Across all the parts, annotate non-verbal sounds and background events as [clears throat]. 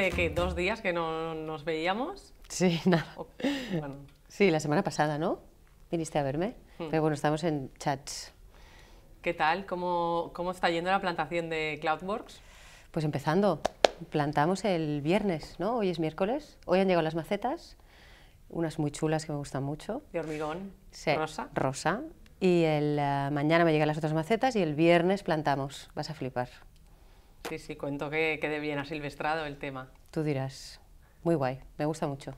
de que dos días que no nos veíamos. Sí, [laughs] nada. Sí, la semana pasada, ¿no? Viniste a verme. Hmm. Pero bueno, estamos en chats. ¿Qué tal? ¿Cómo, ¿Cómo está yendo la plantación de Cloudworks? Pues empezando. Plantamos el viernes, ¿no? Hoy es miércoles. Hoy han llegado las macetas, unas muy chulas que me gustan mucho. De hormigón. Sí, rosa. Rosa. Y el, eh, mañana me llegan las otras macetas y el viernes plantamos. Vas a flipar. Sí, sí, cuento que quede bien asilvestrado el tema. Tú dirás, muy guay, me gusta mucho.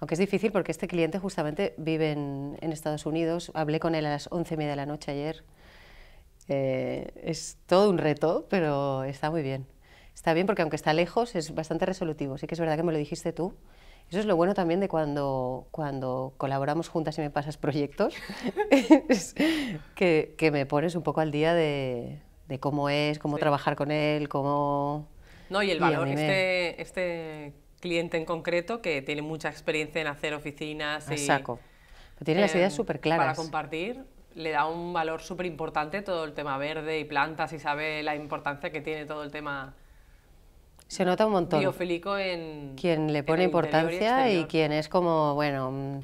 Aunque es difícil porque este cliente justamente vive en, Estados Unidos, hablé con él a las once y media de la noche ayer. Eh, es todo un reto, pero está muy bien. Está bien porque aunque está lejos es bastante resolutivo, sí que es verdad que me lo dijiste tú. Eso es lo bueno también de cuando, cuando colaboramos juntas y me pasas proyectos, [laughs] que, que me pones un poco al día de, de cómo es, cómo trabajar con él, cómo... No, y el valor, este, este cliente en concreto que tiene mucha experiencia en hacer oficinas y... saco. tiene las em, ideas súper claras. Para compartir, le da un valor súper importante todo el tema verde y plantas y sabe la importancia que tiene todo el tema... Se nota un montón. Biofilico en... Quien le pone importancia y, y quien es como, bueno, mm,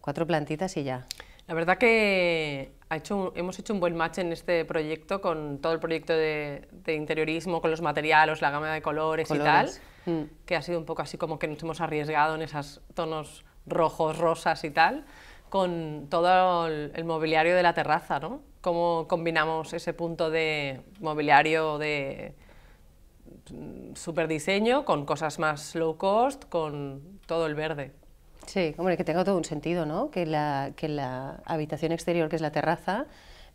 cuatro plantitas y ya. La verdad que hecho hemos hecho un buen match en este proyecto con todo el proyecto de, interiorismo, con los materiales, la gama de colores, y tal, mm. que ha sido un poco así como que nos hemos arriesgado en esos tonos rojos, rosas y tal, con todo el, mobiliario de la terraza, ¿no? Cómo combinamos ese punto de mobiliario de mm, super diseño con cosas más low cost, con todo el verde. Sí, hombre, que tenga todo un sentido, ¿no? Que la, que la habitación exterior, que es la terraza,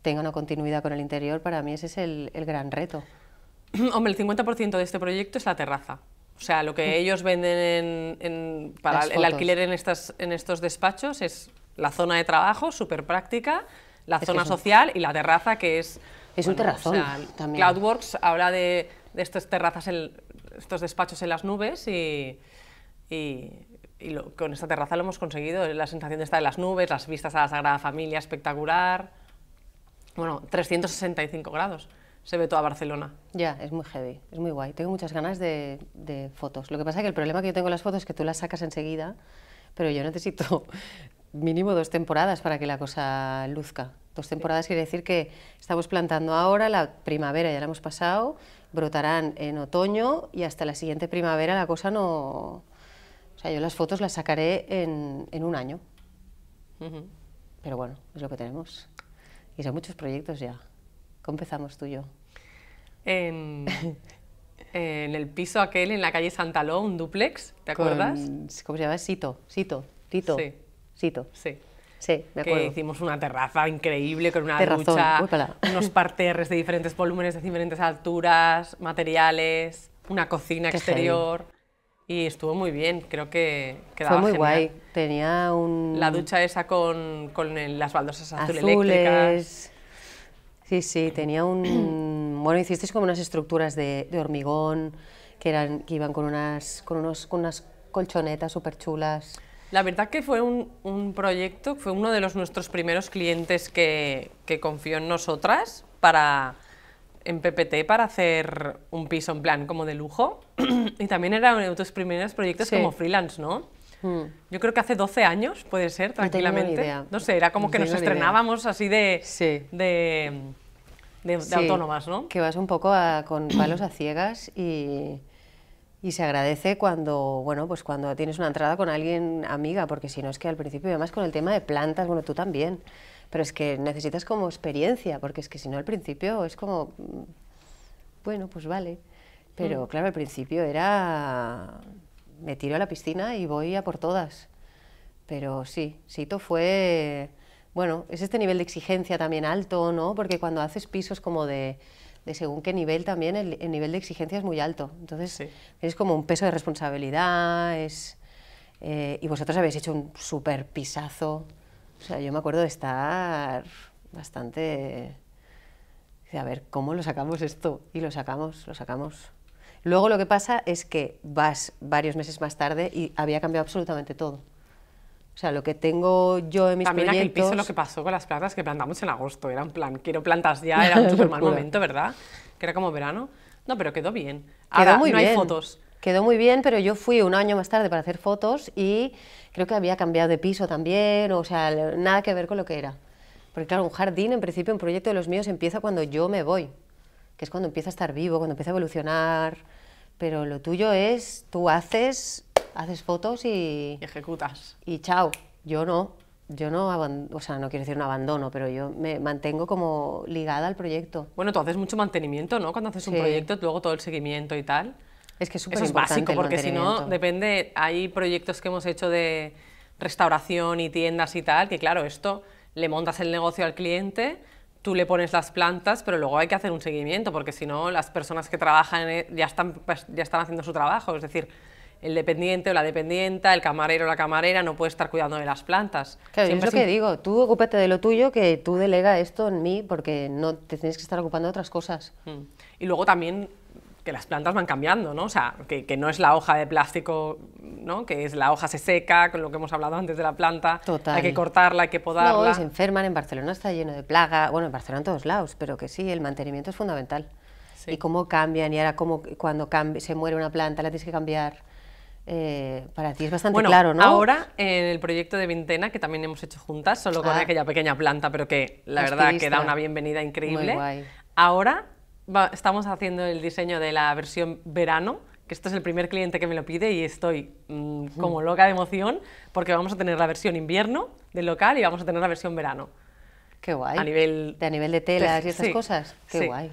tenga una continuidad con el interior, para mí ese es el, el gran reto. [clears throat] Hombre, el 50% de este proyecto es la terraza. O sea, lo que mm. ellos venden en, para el alquiler en, estas, en estos despachos es la zona de trabajo, súper práctica, la zona social y la terraza, que es... Es un terrazón también. CloudWorks habla de, de estas terrazas, estos despachos en las nubes y y con esta terraza lo hemos conseguido, la sensación de estar en las nubes, las vistas a la Sagrada Familia, espectacular. Bueno, 365 grados se ve toda Barcelona. Ya, es muy heavy, es muy guay. Tengo muchas ganas de, fotos. Lo que pasa es que el problema que yo tengo con las fotos es que tú las sacas enseguida, pero yo necesito [laughs] mínimo dos temporadas para que la cosa luzca. Dos temporadas quiere decir que estamos plantando ahora, la primavera ya la hemos pasado, brotarán en otoño y hasta la siguiente primavera la cosa no, o sea, yo las fotos las sacaré en, en un año. Pero bueno, es lo que tenemos. Y son muchos proyectos ya. ¿Cómo empezamos tú y yo? En, [laughs] en el piso aquel, en la calle Santaló, un duplex, ¿te acuerdas? ¿Cómo se llama? Sito, Sito, Tito. Sí. Sito. Sí. Sí, me acuerdo. hicimos una terraza increíble con una alturas, materiales, una cocina exterior y estuvo muy bien, creo que quedaba Fue muy guay, tenía un... La ducha esa con, con las baldosas azul azules Sí, sí, tenía un... [clears throat] bueno, hicisteis como unas estructuras de, de hormigón que, eran, que iban con unas, con unos, con unas colchonetas súper chulas. La verdad que fue un, un, proyecto, fue uno de los nuestros primeros clientes que, que confió en nosotras para en PPT para hacer un piso en plan como de lujo. [clears throat] y también era uno de tus primeros proyectos como freelance, ¿no? Hmm. Yo creo que hace 12 años, puede ser, tranquilamente. No, sé, era como que nos estrenábamos así de, de, autónomas, ¿no? Que vas un poco con [clears throat] palos a ciegas y, y, se agradece cuando, bueno, pues cuando tienes una entrada con alguien amiga, porque si no es que al principio, además con el tema de plantas, bueno, tú también pero es que necesitas como experiencia, porque es que si no al principio es como, mm, bueno, pues vale. Pero mm. claro, al principio era, me tiro a la piscina y voy a por todas. Pero sí, Sito fue, bueno, es este nivel de exigencia también alto, ¿no? Porque cuando haces pisos como de, según qué nivel también, el, nivel de exigencia es muy alto. Entonces, es como un peso de responsabilidad, es... Eh, y vosotros habéis hecho un super pisazo o sea, yo me acuerdo de estar bastante... A ver, ¿cómo lo sacamos esto? Y lo sacamos, lo sacamos. Luego lo que pasa es que vas varios meses más tarde y había cambiado absolutamente todo. O sea, lo que tengo yo en mis También proyectos... También aquel piso lo que pasó con las plantas que plantamos en agosto, era un plan, quiero plantas ya, [laughs] era un súper mal momento, ¿verdad? Que era como verano. No, pero quedó bien. Ahora muy no hay fotos, quedó muy bien, pero yo fui un año más tarde para hacer fotos y creo que había cambiado de piso también, o sea, nada que ver con lo que era. Porque claro, un jardín, en principio, un proyecto de los míos empieza cuando yo me voy, que es cuando empieza a estar vivo, cuando empieza a evolucionar, pero lo tuyo es, tú haces, haces fotos y... ejecutas. Y chao, yo no. Yo no, o sea, no quiero decir un abandono, pero yo me mantengo como ligada al proyecto. Bueno, tú haces mucho mantenimiento, ¿no? Cuando haces un proyecto, luego todo el seguimiento y tal. Es que es súper básico, porque si no, depende, hay proyectos que hemos hecho de restauración y tiendas y tal, que claro, esto le montas el negocio al cliente, tú le pones las plantas, pero luego hay que hacer un seguimiento, porque si no, las personas que trabajan eh, ya están, pues, ya están haciendo su trabajo, es decir, el dependiente o la dependienta, el camarero o la camarera no puede estar cuidando de las plantas. Claro, Siempre es lo que digo, tú ocúpate de lo tuyo, que tú delega esto en mí, porque no te tienes que estar ocupando de otras cosas. Mm. Y luego también que las plantas van cambiando, ¿no? O sea, que, no es la hoja de plástico, ¿no? Que es la hoja se seca, con lo que hemos hablado antes de la planta. Total. Hay que cortarla, hay que podarla. No, se enferman, en Barcelona está lleno de plaga, bueno, en Barcelona en todos lados, pero que sí, el mantenimiento es fundamental. Sí. Y cómo cambian, y ahora cómo, cuando se muere una planta la tienes que cambiar. Eh, para ti es bastante bueno, claro, ¿no? Ahora, en el proyecto de Vintena, que también hemos hecho juntas, solo con ah. aquella pequeña planta, pero que la verdad que da una bienvenida increíble. Ahora estamos haciendo el diseño de la versión verano, que esto es el primer cliente que me lo pide y estoy mm, como loca de emoción porque vamos a tener la versión invierno del local y vamos a tener la versión verano. Qué guay. A nivel de, a nivel de telas y esas cosas. Qué guay.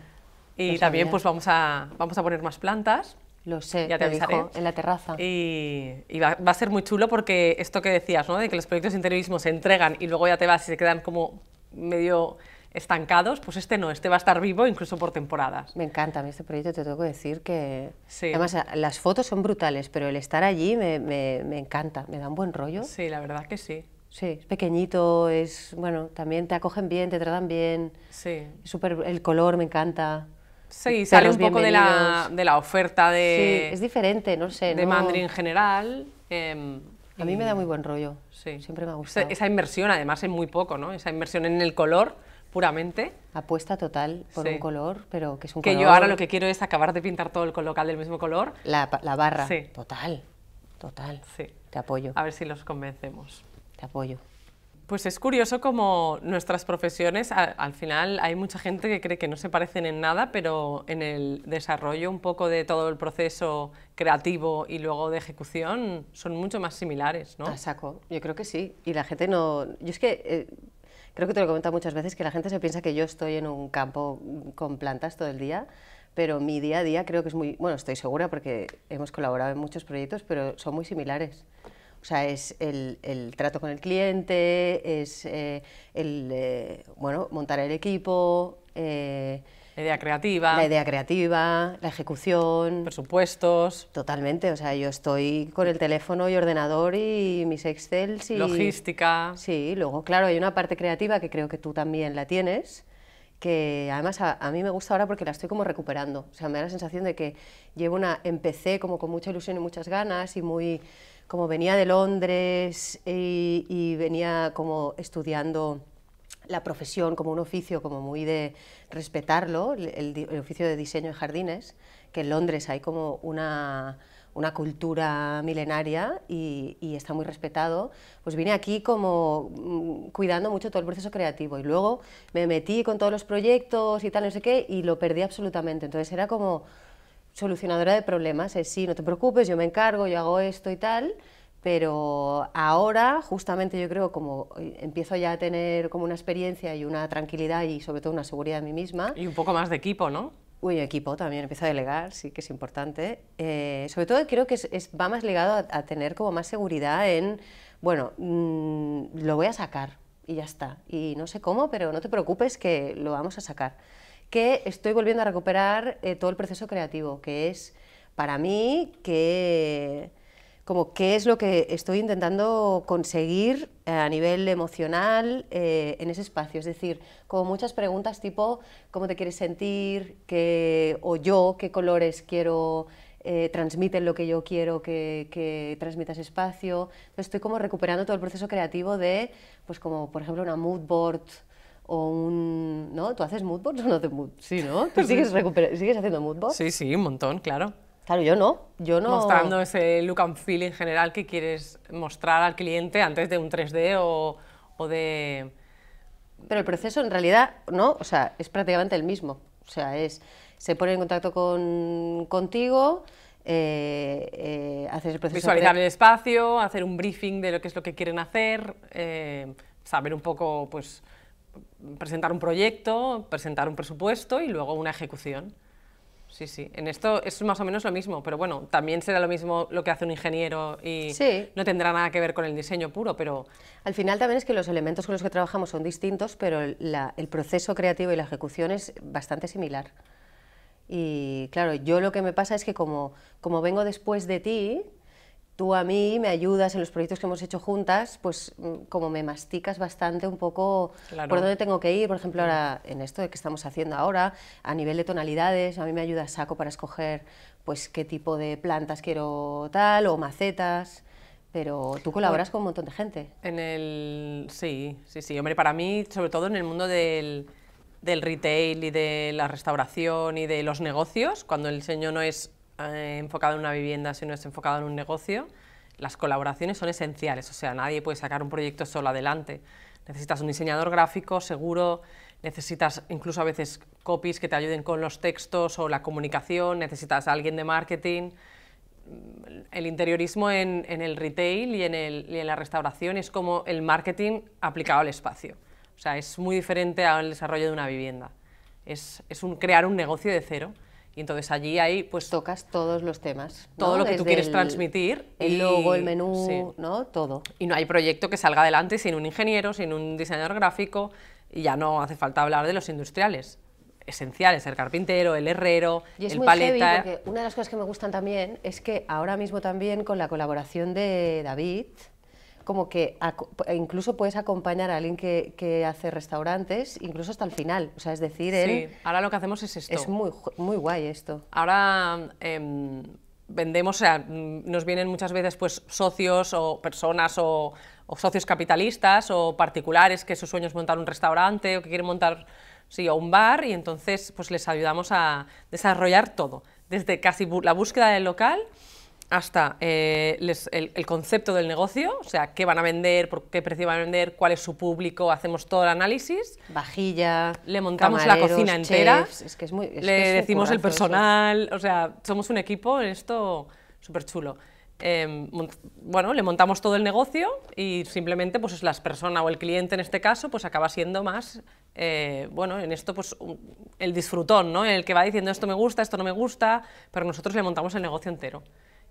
Y pues también pues vamos a, vamos a poner más plantas. Lo sé, ya te, dijo, en la terraza. Y, va, va, a ser muy chulo porque esto que decías, ¿no? de que los proyectos de interiorismo se entregan y luego ya te vas y se quedan como medio estancados, pues este no, este va a estar vivo incluso por temporadas. Me encanta, a mí este proyecto te tengo que decir que... Además, eh, las fotos son brutales, pero el estar allí me, me, me encanta, me da un buen rollo. Sí, la verdad que sí. Sí, es pequeñito, es, bueno, también te acogen bien, te tratan bien. Sí. Super, el color me encanta. Sí, sale un poco de la, de la, oferta de... Sí, es diferente, no sé. De ¿no? en general. Em, a mí me da muy buen rollo. Sí. Siempre me ha gustado. Esa, esa inversión, además, es muy poco, ¿no? Esa inversión en el color puramente. Apuesta total por un color, pero que es un que color... Que yo ahora lo que quiero es acabar de pintar todo el local del mismo color. La, barra. Total, total. Sí. Te apoyo. A ver si los convencemos. Te apoyo. Pues es curioso como nuestras profesiones, al final hay mucha gente que cree que no se parecen en nada, pero en el desarrollo un poco de todo el proceso creativo y luego de ejecución son mucho más similares, ¿no? A saco, yo creo que sí. Y la gente no... Yo es que... Eh, creo que te lo he comentado muchas veces, que la gente se piensa que yo estoy en un campo con plantas todo el día, pero mi día a día creo que es muy, bueno, estoy segura porque hemos colaborado en muchos proyectos, pero son muy similares. O sea, es el, trato con el cliente, es eh, el, eh, bueno, montar el equipo, eh, la idea creativa. La idea creativa, la ejecución. Presupuestos. Totalmente, o sea, yo estoy con el teléfono y ordenador y mis Excel. Y, Logística. Sí, luego, claro, hay una parte creativa que creo que tú también la tienes, que además a, mí me gusta ahora porque la estoy como recuperando. O sea, me da la sensación de que llevo una, empecé como con mucha ilusión y muchas ganas y muy, como venía de Londres y, y venía como estudiando la profesión como un oficio como muy de respetarlo, el, oficio de diseño de jardines, que en Londres hay como una, cultura milenaria y, y, está muy respetado, pues vine aquí como mm, cuidando mucho todo el proceso creativo y luego me metí con todos los proyectos y tal, no sé qué, y lo perdí absolutamente, entonces era como solucionadora de problemas, es sí, no te preocupes, yo me encargo, yo hago esto y tal, pero ahora justamente yo creo como eh, empiezo ya a tener como una experiencia y una tranquilidad y sobre todo una seguridad en mí misma. Y un poco más de equipo, ¿no? Uy, equipo también, empiezo a delegar, sí que es importante. Eh, sobre todo creo que es, va más ligado a, tener como más seguridad en, bueno, mm, lo voy a sacar y ya está. Y no sé cómo, pero no te preocupes que lo vamos a sacar. Que estoy volviendo a recuperar eh, todo el proceso creativo, que es para mí que como qué es lo que estoy intentando conseguir eh, a nivel emocional eh, en ese espacio. Es decir, como muchas preguntas tipo, ¿cómo te quieres sentir? ¿Qué, o yo, ¿qué colores quiero? Eh, transmiten lo que yo quiero que, que transmita ese espacio. estoy como recuperando todo el proceso creativo de, pues como por ejemplo una mood board, o un... ¿No? ¿Tú haces boards o no haces mood? Sí, ¿no? ¿Tú [laughs] sigues, sigues haciendo boards? Sí, sí, un montón, claro. Claro, yo no, yo no... Mostrando ese look and feel en general que quieres mostrar al cliente antes de un 3D o, de... Pero el proceso en realidad, ¿no? O sea, es prácticamente el mismo. O sea, es, se pone en contacto contigo, eh, eh el proceso... Visualizar el espacio, hacer un briefing de lo que es lo que quieren hacer, eh, saber un poco, pues, presentar un proyecto, presentar un presupuesto y luego una ejecución sí, sí. En esto es más o menos lo mismo, pero bueno, también será lo mismo lo que hace un ingeniero y no tendrá nada que ver con el diseño puro, pero... Al final también es que los elementos con los que trabajamos son distintos, pero el proceso creativo y la ejecución es bastante similar. Y claro, yo lo que me pasa es que como vengo después de ti, tú a mí me ayudas en los proyectos que hemos hecho juntas, pues mm, como me masticas bastante un poco por dónde tengo que ir, por ejemplo, ahora en esto que estamos haciendo ahora, a nivel de tonalidades, a mí me ayuda saco para escoger pues qué tipo de plantas quiero tal o macetas. Pero tú colaboras con un montón de gente. En el sí, sí, sí, hombre, para mí, sobre todo en el mundo del del retail y de la restauración y de los negocios, cuando el diseño no es eh, enfocado en una vivienda, si no es enfocado en un negocio, las colaboraciones son esenciales, o sea, nadie puede sacar un proyecto solo adelante. Necesitas un diseñador gráfico seguro, necesitas incluso a veces copies que te ayuden con los textos o la comunicación, necesitas a alguien de marketing. El interiorismo en, el retail y en, la restauración es como el marketing aplicado al espacio. O sea, es muy diferente al desarrollo de una vivienda. Es, crear un negocio de cero. Y entonces allí ahí pues... Tocas todos los temas. Todo lo que tú quieres transmitir. El y, logo, el menú, ¿no? Todo. Y no hay proyecto que salga adelante sin un ingeniero, sin un diseñador gráfico, y ya no hace falta hablar de los industriales esenciales, el carpintero, el herrero, y es el muy paleta. porque una de las cosas que me gustan también es que ahora mismo también con la colaboración de David, como que e incluso puedes acompañar a alguien que, hace restaurantes, incluso hasta el final. O sea, es decir, él, ahora lo que hacemos es esto. Es muy, muy guay esto. Ahora em, vendemos, o sea, mm, nos vienen muchas veces pues, socios o personas o, socios capitalistas o particulares que su sueño es montar un restaurante o que quieren montar sí, o un bar y entonces pues, les ayudamos a desarrollar todo, desde casi la búsqueda del local hasta eh, el, concepto del negocio, o sea, qué van a vender, por qué precio van a vender, cuál es su público, hacemos todo el análisis. Vajilla, Le montamos la cocina entera, le decimos el personal, o sea, somos un equipo en esto súper chulo. Em, bueno, le montamos todo el negocio y simplemente pues las persona o el cliente en este caso pues acaba siendo más, eh, bueno, en esto pues el disfrutón, ¿no? El que va diciendo esto me gusta, esto no me gusta, pero nosotros le montamos el negocio entero.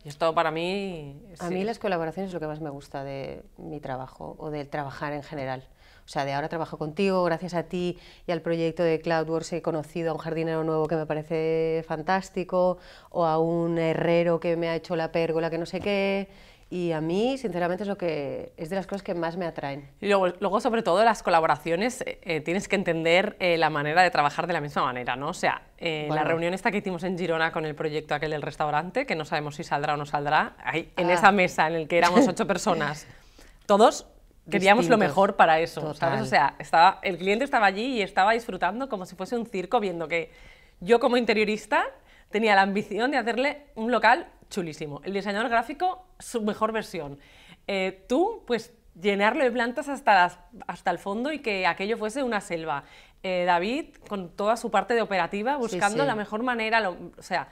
Y esto para mí... A mí las colaboraciones es lo que más me gusta de mi trabajo o del trabajar en general. O sea, de ahora trabajo contigo, gracias a ti y al proyecto de CloudWorks he conocido a un jardinero nuevo que me parece fantástico, o a un herrero que me ha hecho la pérgola que no sé qué, y a mí, sinceramente, es lo que es de las cosas que más me atraen. luego, sobre todo, las colaboraciones, eh, eh, tienes que entender eh, la manera de trabajar de la misma manera, ¿no? O sea, la reunión esta que hicimos en Girona con el proyecto aquel del restaurante, que no sabemos si saldrá o no saldrá, ahí, en ah. esa mesa en la que éramos ocho personas, [laughs] todos queríamos lo mejor para eso, O sea, estaba, el cliente estaba allí y estaba disfrutando como si fuese un circo, viendo que yo como interiorista tenía la ambición de hacerle un local chulísimo. El diseñador gráfico, su mejor versión. Eh, tú, pues llenarlo de plantas hasta, el fondo y que aquello fuese una selva. Eh, David, con toda su parte de operativa, buscando la mejor manera, o sea,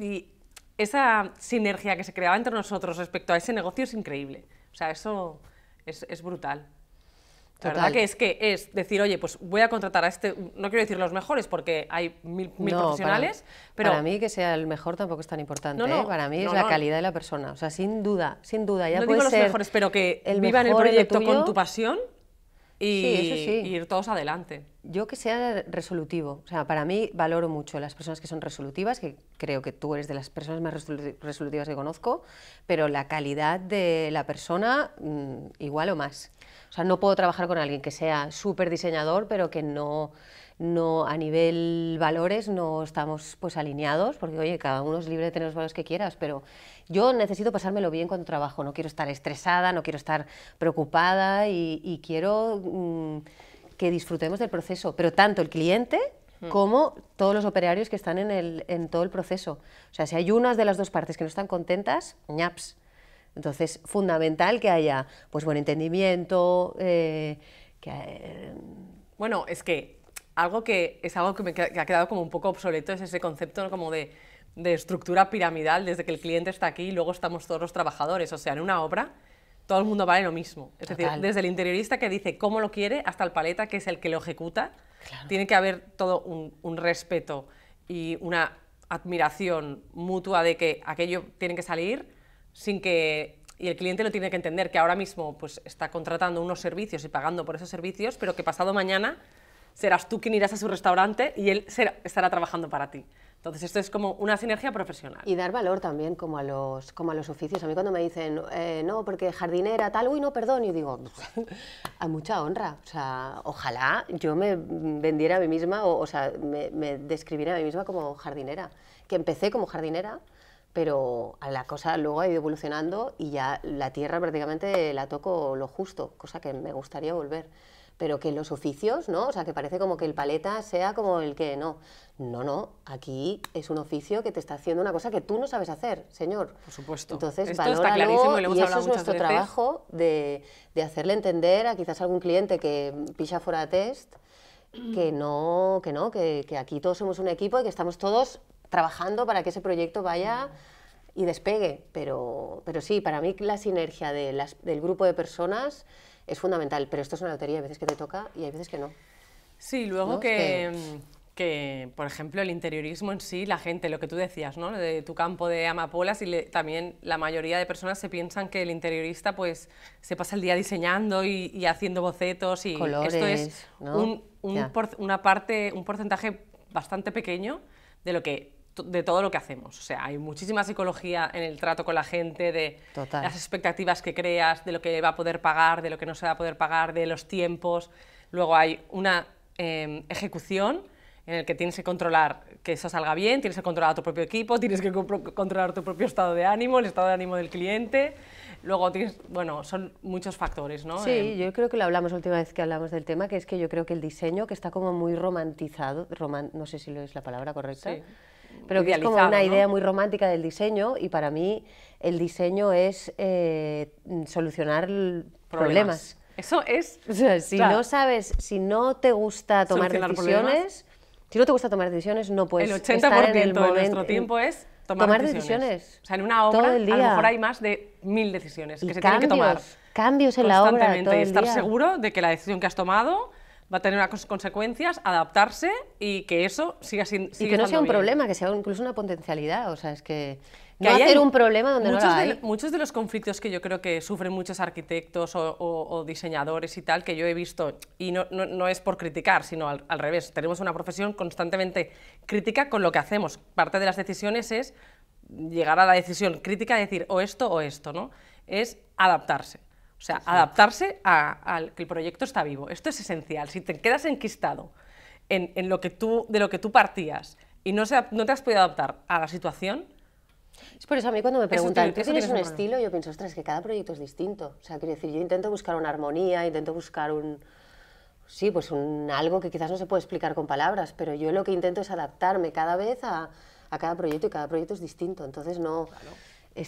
y esa sinergia que se creaba entre nosotros respecto a ese negocio es increíble. O sea, eso es brutal. La verdad que es que es decir, oye, pues voy a contratar a este, no quiero decir los mejores porque hay mil, profesionales, pero... Para mí que sea el mejor tampoco es tan importante, no, ¿eh? para mí es la calidad de la persona, o sea, sin duda, sin duda. Ya no digo los mejores, pero que el en el proyecto con tu pasión, y ir todos adelante. Yo que sea resolutivo, o sea, para mí valoro mucho las personas que son resolutivas, que creo que tú eres de las personas más resolutivas que conozco, pero la calidad de la persona mm, igual o más. O sea, no puedo trabajar con alguien que sea súper diseñador, pero que no, no a nivel valores no estamos pues alineados, porque oye, cada uno es libre de tener los valores que quieras, pero yo necesito pasármelo bien cuando trabajo, no quiero estar estresada, no quiero estar preocupada y, quiero mm, que disfrutemos del proceso, pero tanto el cliente mm. como todos los operarios que están en, el, en todo el proceso. O sea, si hay unas de las dos partes que no están contentas, ñaps. Entonces, fundamental que haya pues buen entendimiento, eh, eh, Bueno, es que algo que es algo que me ha quedado como un poco obsoleto es ese concepto como de de estructura piramidal desde que el cliente está aquí y luego estamos todos los trabajadores. O sea, en una obra todo el mundo vale lo mismo. Es decir, desde el interiorista que dice cómo lo quiere hasta el paleta que es el que lo ejecuta, tiene que haber todo un, respeto y una admiración mutua de que aquello tiene que salir sin que... Y el cliente lo tiene que entender, que ahora mismo pues, está contratando unos servicios y pagando por esos servicios, pero que pasado mañana serás tú quien irás a su restaurante y él estará trabajando para ti. Entonces esto es como una sinergia profesional. Y dar valor también como a los, como a los oficios. A mí cuando me dicen, eh, no, porque jardinera, tal, uy, no, perdón, y digo, pues, a mucha honra. O sea, ojalá yo me vendiera a mí misma, o, sea, me, describiera a mí misma como jardinera. Que empecé como jardinera, pero a la cosa luego ha ido evolucionando y ya la tierra prácticamente la toco lo justo, cosa que me gustaría volver pero que los oficios, ¿no? O sea, que parece como que el paleta sea como el que no. No, no, aquí es un oficio que te está haciendo una cosa que tú no sabes hacer, señor. Por supuesto. Entonces, Esto está clarísimo y, lo hemos y eso es nuestro trabajo de, de, hacerle entender a quizás algún cliente que pilla fuera de test que no, que no, que, aquí todos somos un equipo y que estamos todos trabajando para que ese proyecto vaya y despegue. Pero, pero sí, para mí la sinergia de las, del grupo de personas es fundamental, pero esto es una lotería, a veces que te toca y hay veces que no. Sí, luego que, que, por ejemplo, el interiorismo en sí, la gente, lo que tú decías, ¿no? De tu campo de amapolas y también la mayoría de personas se piensan que el interiorista pues se pasa el día diseñando y, haciendo bocetos y esto es una parte, un porcentaje bastante pequeño de lo que de todo lo que hacemos. O sea, hay muchísima psicología en el trato con la gente, de las expectativas que creas, de lo que va a poder pagar, de lo que no se va a poder pagar, de los tiempos. Luego hay una em, ejecución en el que tienes que controlar que eso salga bien, tienes que controlar a tu propio equipo, tienes que controlar tu propio estado de ánimo, el estado de ánimo del cliente. Luego tienes, bueno, son muchos factores, ¿no? Sí, yo creo que lo hablamos la última vez que hablamos del tema, que es que yo creo que el diseño, que está como muy romantizado, no sé si lo es la palabra correcta, pero que es como una idea muy romántica del diseño y para mí el diseño es eh, solucionar problemas. Eso es. [laughs] si no sabes, si no te gusta tomar decisiones, si no te gusta tomar decisiones, no puedes. El 80% estar en el momento, de nuestro tiempo es tomar, decisiones. O sea, en una obra a lo mejor hay más de mil decisiones que se tienen que tomar. Cambios en la obra. Constantemente estar seguro de que la decisión que has tomado va a tener unas consecuencias, adaptarse y que eso siga sin Y que no sea un problema, que sea incluso una potencialidad, o sea, es que... va no hacer un problema donde no lo hay. muchos de los conflictos que yo creo que sufren muchos arquitectos o, diseñadores y tal, que yo he visto, y no, no, es por criticar, sino al, revés, tenemos una profesión constantemente crítica con lo que hacemos. Parte de las decisiones es llegar a la decisión crítica, decir o esto o esto, ¿no? Es adaptarse. O sea, adaptarse al que el proyecto está vivo. Esto es esencial. Si te quedas enquistado en, lo que tú, de lo que tú partías y no, se, no te has podido adaptar a la situación, es por eso a mí cuando me preguntan, ¿tú tienes, un estilo? Yo pienso, ostras, que cada proyecto es distinto. O sea, quiero decir, yo intento buscar una armonía, intento buscar un... Sí, pues un algo que quizás no se puede explicar con palabras, pero yo lo que intento es adaptarme cada vez a, cada proyecto y cada proyecto es distinto. Entonces no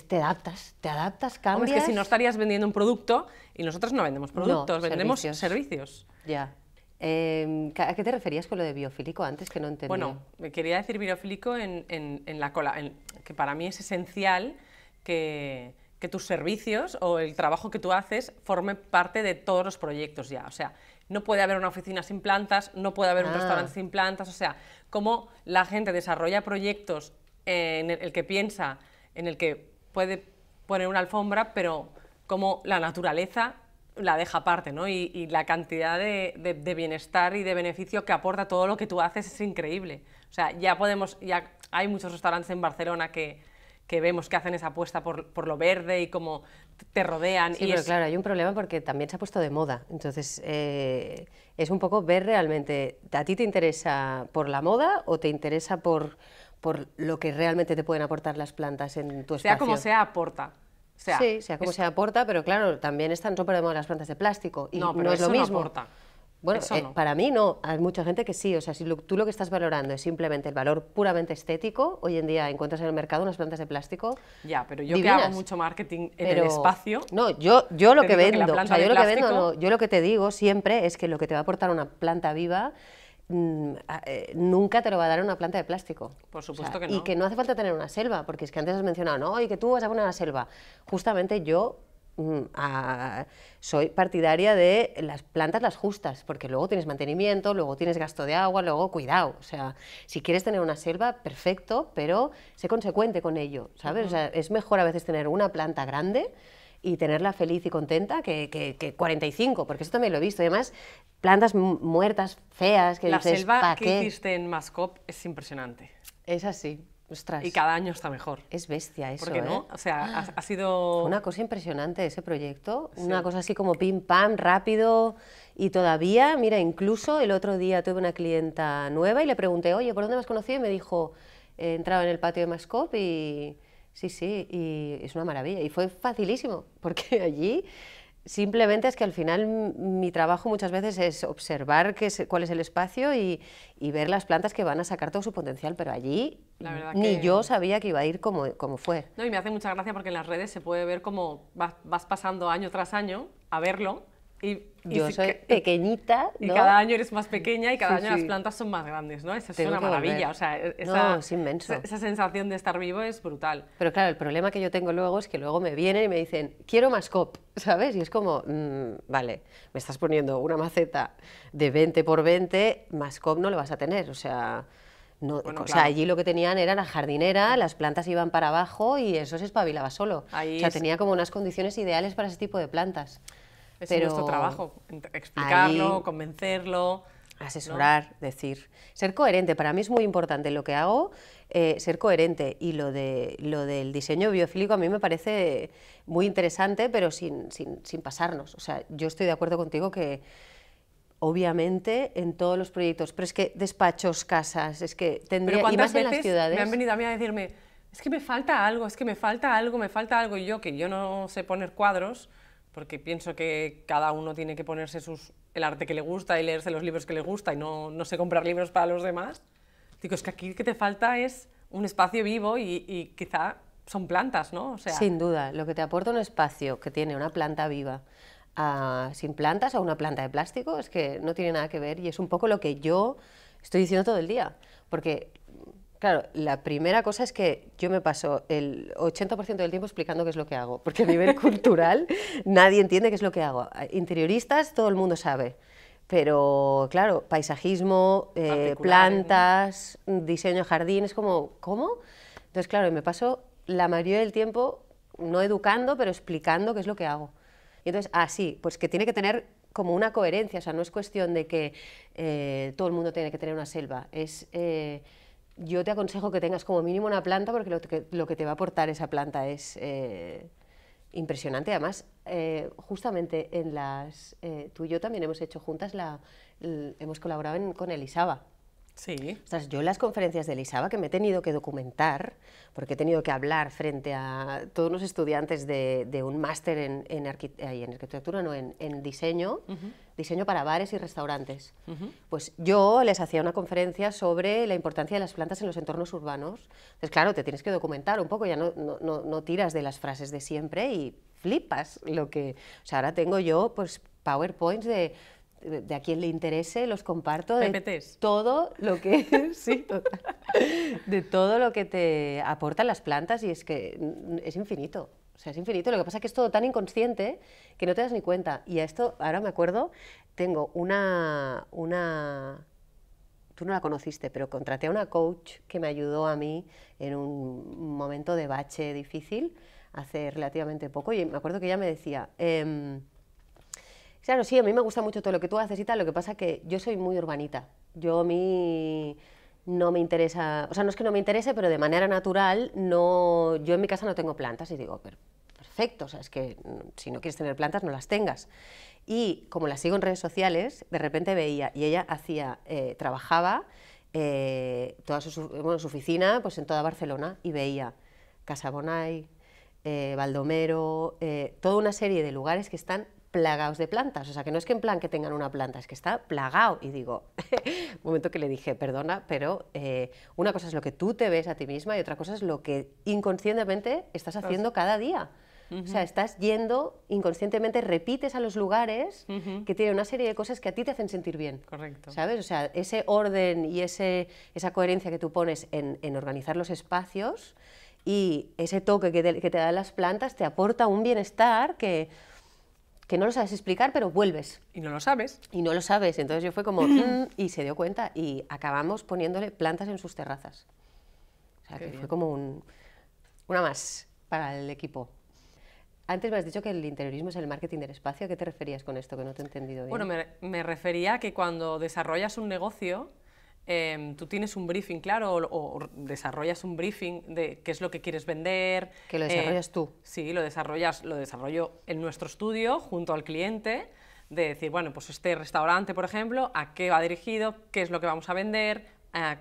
te adaptas, te adaptas, cambias. es que si no estarías vendiendo un producto y nosotros no vendemos productos, vendemos servicios. Ya. Em, ¿A qué te referías con lo de biofílico antes que no entendí? Bueno, me quería decir biofílico en, la cola, que para mí es esencial que, tus servicios o el trabajo que tú haces forme parte de todos los proyectos ya. O sea, no puede haber una oficina sin plantas, no puede haber un ah. restaurante sin plantas. O sea, cómo la gente desarrolla proyectos en el que piensa, en el que puede poner una alfombra, pero como la naturaleza la deja aparte, ¿no? Y, la cantidad de, bienestar y de beneficio que aporta todo lo que tú haces es increíble. O sea, ya podemos, ya hay muchos restaurantes en Barcelona que, que vemos que hacen esa apuesta por, por, lo verde y cómo te rodean. Sí, y pero claro, hay un problema porque también se ha puesto de moda. Entonces, eh, es un poco ver realmente, ¿a ti te interesa por la moda o te interesa por por lo que realmente te pueden aportar las plantas en tu espacio. Sea como sea, aporta. sea, sí, sea como sea, aporta, pero claro, también están súper de las plantas de plástico y no, pero es eso lo mismo. No aporta. Bueno, eso eh, no. para mí no, hay mucha gente que sí, o sea, si tú lo que estás valorando es simplemente el valor puramente estético, hoy en día encuentras en el mercado unas plantas de plástico. Ya, pero yo que hago mucho marketing en el espacio. No, yo, yo lo que vendo, yo lo que vendo, yo lo que te digo siempre es que lo que te va a aportar una planta viva Mm, eh, nunca te lo va a dar una planta de plástico. Por supuesto que no. Y que no hace falta tener una selva, porque es que antes has mencionado, no, y que tú vas a poner una selva. Justamente yo mm, soy partidaria de las plantas las justas, porque luego tienes mantenimiento, luego tienes gasto de agua, luego cuidado. O sea, si quieres tener una selva, perfecto, pero sé consecuente con ello, ¿sabes? O sea, es mejor a veces tener una planta grande y tenerla feliz y contenta que, que, 45, porque eso también lo he visto. Además, plantas muertas, feas, que La selva que hiciste en Mascop es impresionante. Es así. Ostras. Y cada año está mejor. Es bestia eso. qué no, ¿eh? o sea, ha, sido. Una cosa impresionante ese proyecto. Una cosa así como pim pam, rápido. Y todavía, mira, incluso el otro día tuve una clienta nueva y le pregunté, oye, ¿por dónde me has conocido? Y me dijo, entraba en el patio de Mascop y Sí, sí, y es una maravilla. Y fue facilísimo, [laughs] porque allí simplemente es que al final mi trabajo muchas veces es observar qué cuál es el espacio y, ver las plantas que van a sacar todo su potencial, pero allí ni yo sabía que iba a ir como, fue. No, y me hace mucha gracia porque en las redes se puede ver cómo vas pasando año tras año a verlo y, Yo soy pequeñita. Y cada año eres más pequeña y cada año las plantas son más grandes, ¿no? Esa es una maravilla. O sea, e-, esa, no, es inmenso. Esa, sensación de estar vivo es brutal. Pero claro, el problema que yo tengo luego es que luego me vienen y me dicen, quiero más cop, [laughs] ¿sabes? Y es como, mm, vale, me estás poniendo una maceta de 20 por 20, más cop no lo vas a tener. O sea, no, o sea, allí lo que tenían era la jardinera, las plantas iban para abajo y eso se espabilaba solo. o sea, tenía como unas condiciones ideales para ese tipo de plantas. Es Pero nuestro trabajo, explicarlo, convencerlo. Asesorar, decir. Ser coherente, para mí es muy importante lo que hago, eh, ser coherente. Y lo, de, lo del diseño biofílico a mí me parece muy interesante, pero sin, sin, sin pasarnos. O sea, yo estoy de acuerdo contigo que, obviamente, en todos los proyectos, pero es que despachos, casas, es que tendría, pero más en las ciudades. Me han venido a mí a decirme, es que me falta algo, es que me falta algo, me falta algo, y yo, que yo no sé poner cuadros, porque pienso que cada uno tiene que ponerse sus, el arte que le gusta y leerse los libros que le gusta y no, no sé comprar libros para los demás. Digo, es que aquí que te falta es un espacio vivo y, y quizá son plantas, ¿no? O sea, Sin duda, lo que te aporta un espacio que tiene una planta viva ah, sin plantas a una planta de plástico es que no tiene nada que ver y es un poco lo que yo estoy diciendo todo el día. Porque Claro, la primera cosa es que yo me paso el 80% del tiempo explicando qué es lo que hago, porque a nivel [laughs] cultural nadie entiende qué es lo que hago. Interioristas todo el mundo sabe, pero claro, paisajismo, eh, plantas, diseño de jardín, es como, ¿cómo? Entonces, claro, me paso la mayoría del tiempo no educando, pero explicando qué es lo que hago. Y entonces, ah, sí, pues que tiene que tener como una coherencia, o sea, no es cuestión de que eh, todo el mundo tiene que tener una selva, es... Eh, yo te aconsejo que tengas como mínimo una planta porque lo que, lo que te va a aportar esa planta es eh, impresionante. Además, eh, justamente en las... Eh, tú y yo también hemos hecho juntas, la, hemos colaborado con Elisaba. Sí. O sea, yo en las conferencias de Elisaba que me he tenido que documentar, porque he tenido que hablar frente a todos los estudiantes de, un máster en, en, arquitectura, no, en, diseño, diseño para bares y restaurantes. Pues yo les hacía una conferencia sobre la importancia de las plantas en los entornos urbanos. Entonces, claro, te tienes que documentar un poco, ya no, no, no, tiras de las frases de siempre y flipas lo que... O sea, ahora tengo yo pues PowerPoints de de a quien le interese los comparto de todo lo que [laughs] [laughs] sí, de todo lo que te aportan las plantas y es que es infinito. O sea, es infinito. Lo que pasa es que es todo tan inconsciente que no te das ni cuenta. Y a esto, ahora me acuerdo, tengo una, una tú no la conociste, pero contraté a una coach que me ayudó a mí en un momento de bache difícil, hace relativamente poco, y me acuerdo que ella me decía, em, claro, sí, a mí me gusta mucho todo lo que tú haces y tal, lo que pasa es que yo soy muy urbanita, yo mí no me interesa, o sea, no es que no me interese, pero de manera natural, no, yo en mi casa no tengo plantas y digo, pero perfecto, o sea, es que mm, si no quieres tener plantas, no las tengas. Y como la sigo en redes sociales, de repente veía, y ella hacía, eh, trabajaba eh, toda su, oficina pues en toda Barcelona y veía Casa Bonay, eh, Baldomero, eh, toda una serie de lugares que están plagados de plantas, o sea, que no es que en plan que tengan una planta, es que está plagado. Y digo, [laughs] un momento que le dije, perdona, pero eh, una cosa es lo que tú te ves a ti misma y otra cosa es lo que inconscientemente estás haciendo cada día. O sea, estás yendo inconscientemente, repites a los lugares que tienen una serie de cosas que a ti te hacen sentir bien. Correcto. ¿Sabes? O sea, ese orden y ese, esa coherencia que tú pones en, organizar los espacios y ese toque que que te dan las plantas te aporta un bienestar que que no lo sabes explicar, pero vuelves. Y no lo sabes. Y no lo sabes. Entonces yo fue como, mm. Mm, y se dio cuenta y acabamos poniéndole plantas en sus terrazas. O sea, que fue como una más para el equipo. Antes me has dicho que el interiorismo es el marketing del espacio. ¿A qué te referías con esto? Que no te he entendido bien. Bueno, me, me refería que cuando desarrollas un negocio, Em, tú tienes un briefing claro o, desarrollas un briefing de qué es lo que quieres vender. Que lo eh, desarrollas tú. Sí, lo desarrollas, lo desarrollo en nuestro estudio junto al cliente de decir, bueno, pues este restaurante, por ejemplo, a qué va dirigido, qué es lo que vamos a vender,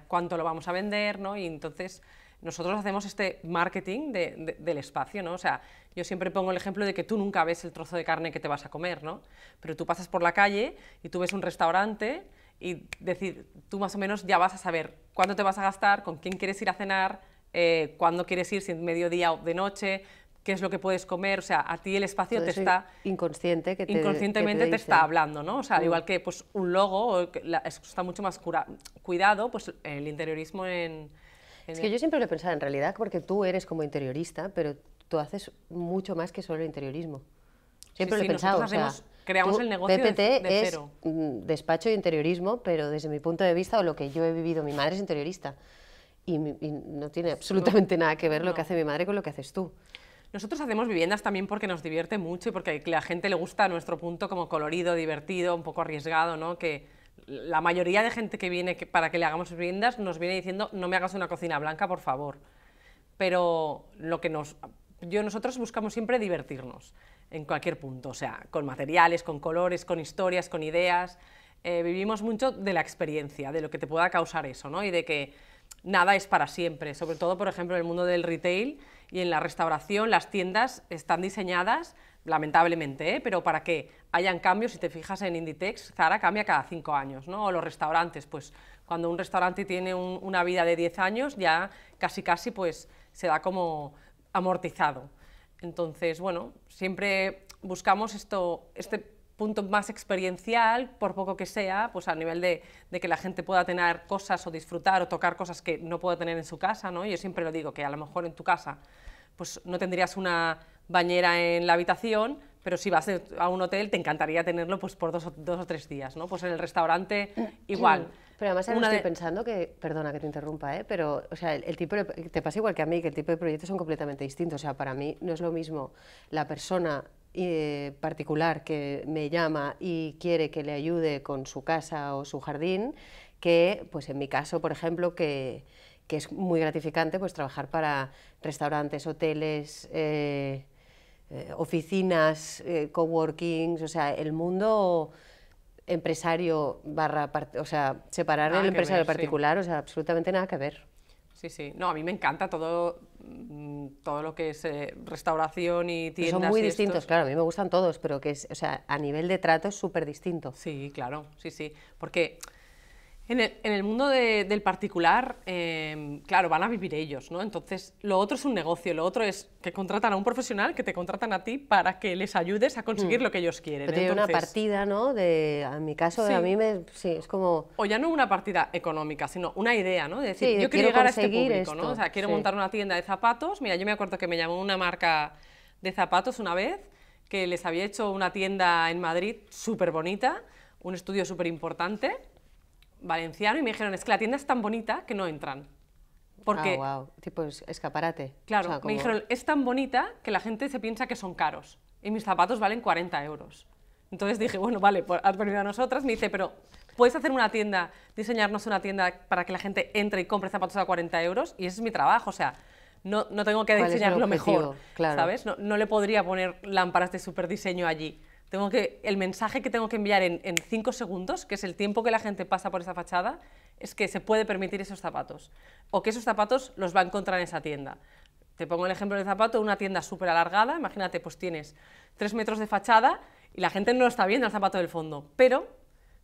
cuánto lo vamos a vender, ¿no? Y entonces nosotros hacemos este marketing del espacio, ¿no? O sea, yo siempre pongo el ejemplo de que tú nunca ves el trozo de carne que te vas a comer, ¿no? Pero tú pasas por la calle y tú ves un restaurante y decir, tú más o menos ya vas a saber cuándo te vas a gastar, con quién quieres ir a cenar, eh, cuándo quieres ir, si en mediodía o de noche, qué es lo que puedes comer, o sea, a ti el espacio te está... Inconsciente que te, Inconscientemente te, está hablando, ¿no? O sea, mm. igual que pues, un logo, está mucho más cura, cuidado, pues el interiorismo en... es que yo siempre lo he pensado en realidad, porque tú eres como interiorista, pero tú haces mucho más que solo el interiorismo. Siempre lo he pensado. O sea, Creamos el negocio PPT de, es mm, despacho y interiorismo, pero desde mi punto de vista o lo que yo he vivido, mi madre es interiorista y, no tiene absolutamente nada que ver lo que hace mi madre con lo que haces tú. Nosotros hacemos viviendas también porque nos divierte mucho y porque a la gente le gusta nuestro punto como colorido, divertido, un poco arriesgado, ¿no? Que la mayoría de gente que viene para que le hagamos viviendas nos viene diciendo no me hagas una cocina blanca, por favor. Pero lo que nos yo nosotros buscamos siempre divertirnos en cualquier punto, o sea, con materiales, con colores, con historias, con ideas. Eh, vivimos mucho de la experiencia, de lo que te pueda causar eso, ¿no? Y de que nada es para siempre, sobre todo, por ejemplo, en el mundo del retail y en la restauración, las tiendas están diseñadas, lamentablemente, ¿eh? pero para que hayan cambios, si te fijas en Inditex, Zara cambia cada cinco años, ¿no? O los restaurantes, pues cuando un restaurante tiene una vida de diez años, ya casi casi pues se da como amortizado. Entonces, bueno, siempre buscamos esto, este punto más experiencial, por poco que sea, pues a nivel de, que la gente pueda tener cosas o disfrutar o tocar cosas que no pueda tener en su casa, ¿no? Yo siempre lo digo, que a lo mejor en tu casa pues no tendrías una bañera en la habitación, pero si vas a un hotel te encantaría tenerlo pues por dos o, dos o tres días, ¿no? Pues en el restaurante mm. igual. Mm. Pero además estoy pensando que, perdona que te interrumpa, ¿eh? pero o sea, el, tipo te pasa igual que a mí, que el tipo de proyectos son completamente distintos. O sea, para mí no es lo mismo la persona eh, particular que me llama y quiere que le ayude con su casa o su jardín, que pues en mi caso, por ejemplo, que, es muy gratificante pues trabajar para restaurantes, hoteles, eh, eh oficinas, coworkings, o sea, el mundo empresario barra, o sea, separar al el empresario particular, o sea, absolutamente nada que ver. Sí, sí. No, a mí me encanta todo, mm, todo lo que es eh, restauración y tiendas. son muy distintos, claro, a mí me gustan todos, pero que es, o sea, a nivel de trato es súper distinto. Sí, claro, sí, sí. Porque en el, mundo del particular, em, claro, van a vivir ellos, ¿no? Entonces, lo otro es un negocio, lo otro es que contratan a un profesional, que te contratan a ti para que les ayudes a conseguir mm. lo que ellos quieren. Pero Entonces, una partida, ¿no? De, en mi caso, a mí me, sí, es como... O ya no una partida económica, sino una idea, ¿no? De decir, yo quiero, llegar a este público, esto. ¿no? O sea, quiero montar una tienda de zapatos. Mira, yo me acuerdo que me llamó una marca de zapatos una vez, que les había hecho una tienda en Madrid súper bonita, un estudio súper importante valenciano y me dijeron, es que la tienda es tan bonita que no entran. Porque, ah, tipo escaparate. Claro, o me dijeron, es tan bonita que la gente se piensa que son caros y mis zapatos valen 40 euros. Entonces dije, bueno, vale, pues has a nosotras. Me dice, pero ¿puedes hacer una tienda, diseñarnos una tienda para que la gente entre y compre zapatos a 40 euros? Y ese es mi trabajo, o sea, no, no tengo que diseñar lo mejor, claro. ¿sabes? No, no, le podría poner lámparas de super diseño allí tengo que, el mensaje que tengo que enviar en, en cinco segundos, que es el tiempo que la gente pasa por esa fachada, es que se puede permitir esos zapatos o que esos zapatos los va a encontrar en esa tienda. Te pongo el ejemplo del zapato, una tienda súper alargada, imagínate, pues tienes tres metros de fachada y la gente no lo está viendo el zapato del fondo, pero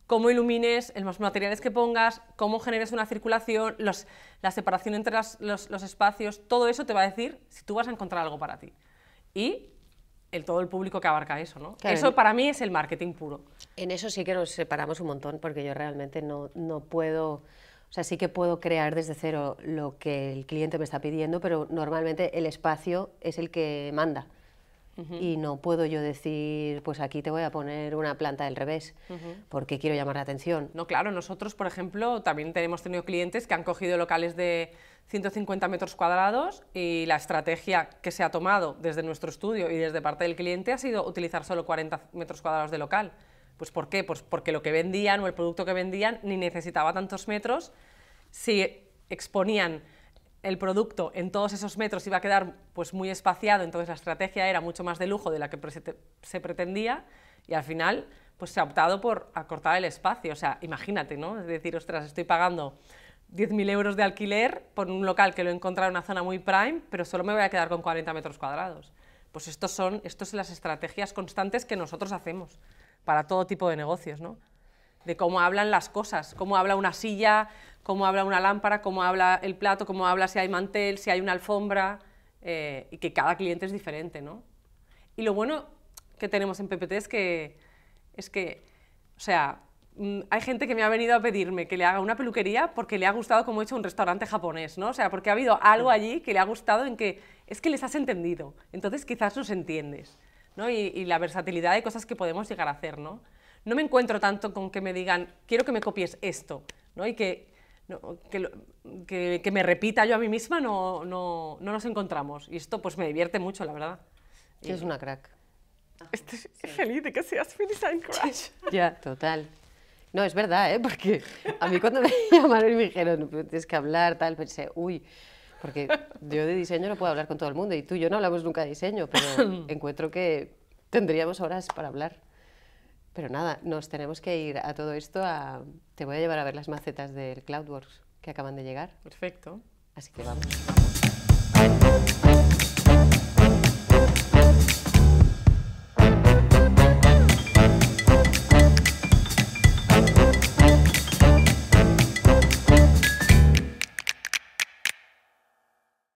cómo ilumines, los materiales que pongas, cómo generes una circulación, la separación entre los, los espacios, todo eso te va a decir si tú vas a encontrar algo para ti. Y el, todo el público que abarca eso, ¿no? eso para mí es el marketing puro. En eso sí que nos separamos un montón porque yo realmente no, no puedo... O sea, sí que puedo crear desde cero lo que el cliente me está pidiendo, pero normalmente el espacio es el que manda. Y no puedo yo decir, pues aquí te voy a poner una planta del revés, porque quiero llamar la atención. No, claro, nosotros, por ejemplo, también tenemos tenido clientes que han cogido locales de 150 metros cuadrados y la estrategia que se ha tomado desde nuestro estudio y desde parte del cliente ha sido utilizar solo 40 metros cuadrados de local. Pues ¿por qué? Pues porque lo que vendían o el producto que vendían ni necesitaba tantos metros si exponían el producto en todos esos metros iba a quedar pues muy espaciado, entonces la estrategia era mucho más de lujo de la que se pretendía y al final pues se ha optado por acortar el espacio, o sea, imagínate, ¿no? Es decir, ostras, estoy pagando 10.000 euros de alquiler por un local que lo he encontrado en una zona muy prime, pero solo me voy a quedar con 40 metros cuadrados. Pues estos son, estos las estrategias constantes que nosotros hacemos para todo tipo de negocios, ¿no? De cómo hablan las cosas, cómo habla una silla, cómo habla una lámpara, cómo habla el plato, cómo habla si hay mantel, si hay una alfombra, eh, y que cada cliente es diferente, ¿no? Y lo bueno que tenemos en PPT es que, es que o sea, mm, hay gente que me ha venido a pedirme que le haga una peluquería porque le ha gustado como he hecho un restaurante japonés, ¿no? O sea, porque ha habido algo allí que le ha gustado en que es que les has entendido, entonces quizás nos entiendes, ¿no? Y, y la versatilidad de cosas que podemos llegar a hacer, ¿no? No me encuentro tanto con que me digan, quiero que me copies esto, ¿no? Y que que, me repita yo a mí misma, no, no, no, nos encontramos. Y esto pues me divierte mucho, la verdad. es una crack. Ah, Estoy feliz de que seas feliz de crash. [laughs] Ya, total. No, es verdad, ¿eh? porque a mí cuando me [laughs] llamaron y me dijeron, tienes que hablar, tal, pensé, uy, porque yo de diseño no puedo hablar con todo el mundo y tú y yo no hablamos nunca de diseño, pero [laughs] encuentro que tendríamos horas para hablar. Pero nada, nos tenemos que ir a todo esto a... Te voy a llevar a ver las macetas del Cloudworks que acaban de llegar. Perfecto. Así que vamos.